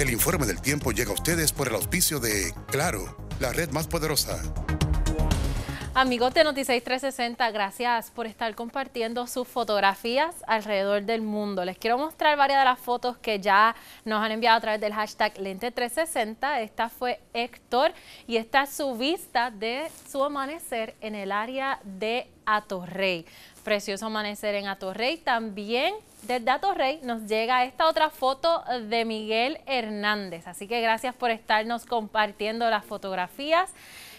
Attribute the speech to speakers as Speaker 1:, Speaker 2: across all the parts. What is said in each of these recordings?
Speaker 1: El informe del tiempo llega a ustedes por el auspicio de Claro, la red más poderosa. Amigos de Noticias 360, gracias por estar compartiendo sus fotografías alrededor del mundo. Les quiero mostrar varias de las fotos que ya nos han enviado a través del hashtag Lente360. Esta fue Héctor y esta es su vista de su amanecer en el área de Atorrey. Precioso amanecer en Atorrey. También desde Atorrey nos llega esta otra foto de Miguel Hernández. Así que gracias por estarnos compartiendo las fotografías.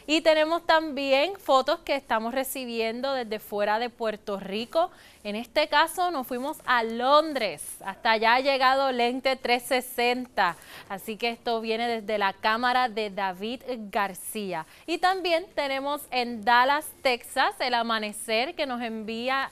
Speaker 1: Y tenemos también fotos que estamos recibiendo desde fuera de Puerto Rico. En este caso nos fuimos a Londres. Hasta allá ha llegado lente 360. Así que esto viene desde la cámara de David García. Y también tenemos en Dallas, Texas, el amanecer que nos envía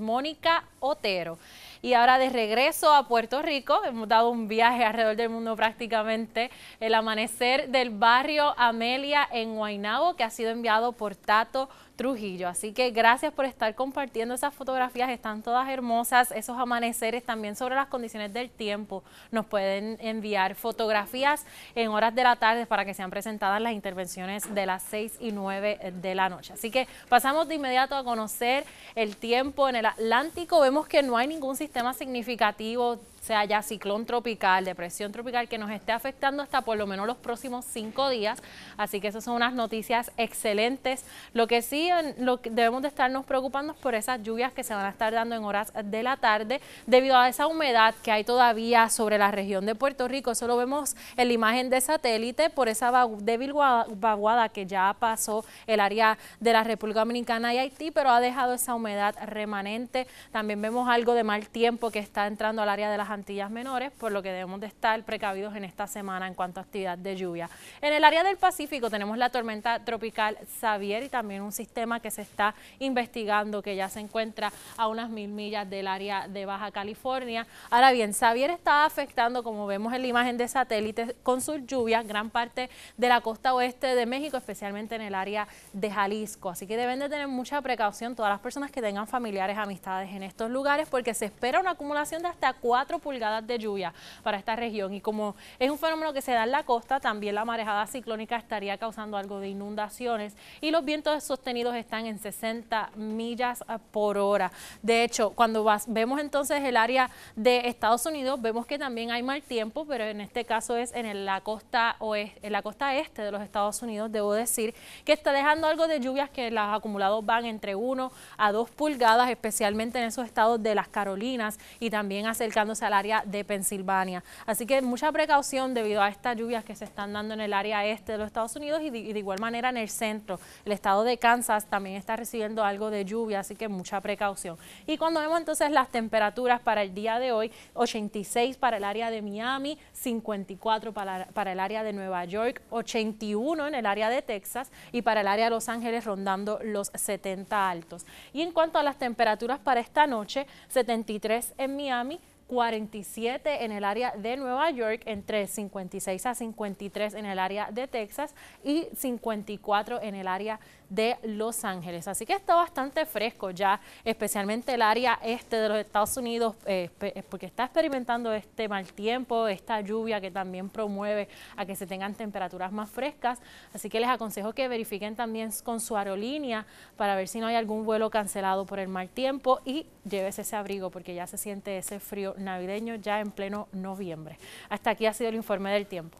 Speaker 1: Mónica Otero y ahora de regreso a Puerto Rico. Hemos dado un viaje alrededor del mundo prácticamente. El amanecer del barrio Amelia en Guaynabo, que ha sido enviado por Tato Trujillo. Así que gracias por estar compartiendo esas fotografías, están todas hermosas, esos amaneceres también sobre las condiciones del tiempo. Nos pueden enviar fotografías en horas de la tarde para que sean presentadas las intervenciones de las 6 y 9 de la noche. Así que pasamos de inmediato a conocer el tiempo en el Atlántico. Vemos que no hay ningún sistema significativo sea ya ciclón tropical, depresión tropical, que nos esté afectando hasta por lo menos los próximos cinco días. Así que esas son unas noticias excelentes. Lo que sí lo debemos de estarnos preocupando es por esas lluvias que se van a estar dando en horas de la tarde debido a esa humedad que hay todavía sobre la región de Puerto Rico. Eso lo vemos en la imagen de satélite por esa débil vaguada que ya pasó el área de la República Dominicana y Haití, pero ha dejado esa humedad remanente. También vemos algo de mal tiempo que está entrando al área de las Antillas Menores, por lo que debemos de estar precavidos en esta semana en cuanto a actividad de lluvia. En el área del Pacífico tenemos la tormenta tropical Xavier y también un sistema que se está investigando que ya se encuentra a unas mil millas del área de Baja California. Ahora bien, Xavier está afectando, como vemos en la imagen de satélite, con sus lluvias gran parte de la costa oeste de México, especialmente en el área de Jalisco. Así que deben de tener mucha precaución todas las personas que tengan familiares, amistades en estos lugares, porque se espera una acumulación de hasta 4% pulgadas de lluvia para esta región. Y como es un fenómeno que se da en la costa, también la marejada ciclónica estaría causando algo de inundaciones y los vientos sostenidos están en 60 millas eh, por hora. De hecho, cuando vemos entonces el área de Estados Unidos, vemos que también hay mal tiempo, pero en este caso es en la costa oeste, en la costa este de los Estados Unidos, debo decir, que está dejando algo de lluvias que los acumulados van entre 1 a 2 pulgadas, especialmente en esos estados de las Carolinas y también acercándose a área de Pensilvania. Así que mucha precaución debido a estas lluvias que se están dando en el área este de los Estados Unidos y de, igual manera en el centro. El estado de Kansas también está recibiendo algo de lluvia, así que mucha precaución. Y cuando vemos entonces las temperaturas para el día de hoy, 86 para el área de Miami, 54 para, para el área de Nueva York, 81 en el área de Texas y para el área de Los Ángeles rondando los 70 altos. Y en cuanto a las temperaturas para esta noche, 73 en Miami, 47 en el área de Nueva York, entre 56 a 53 en el área de Texas y 54 en el área de Los Ángeles. Así que está bastante fresco ya, especialmente el área este de los Estados Unidos, eh, eh, porque está experimentando este mal tiempo, esta lluvia que también promueve a que se tengan temperaturas más frescas. Así que les aconsejo que verifiquen también con su aerolínea para ver si no hay algún vuelo cancelado por el mal tiempo y lleves ese abrigo porque ya se siente ese frío navideño ya en pleno noviembre. Hasta aquí ha sido el informe del tiempo.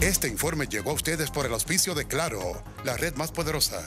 Speaker 1: Este informe llegó a ustedes por el auspicio de Claro, la red más poderosa.